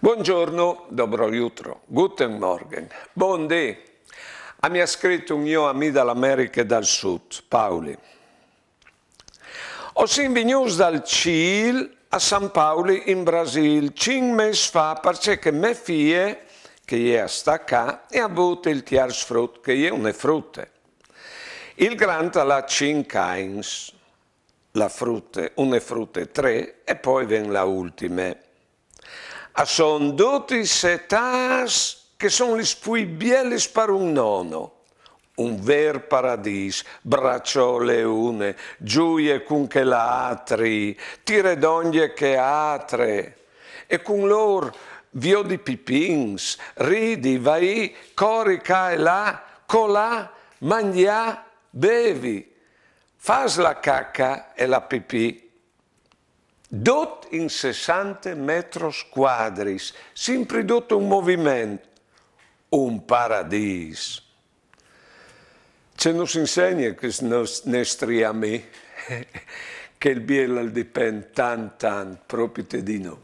Buongiorno, dobro jutro, guten morgen, buon di. A mi ha scritto un mio amico dall'America e dal Sud, Paoli. Ho sentito dal CIL a San Paoli in Brasile, cinque mesi fa, perché mia figlia que è esta cá, e a volte il tiarsfrut, che è una frutta. Il grant ha la cincains, la frutta, una frutta tre, e poi ven la ultima. A son doti setas che sono le spuibielle per un nono. Un ver paradis, bracciole une, giuie con che la atri, tire donge che atre, e con lor vio di pipins, ridi, vai, cori ca e là, colà, mangia, bevi. Fas la cacca e la pipì. Dot in 60 metri quadri, sempre dotto un movimento, un paradis. Ce non si insegna questo nostri amici che il bielal dipende tan tan proprio di noi.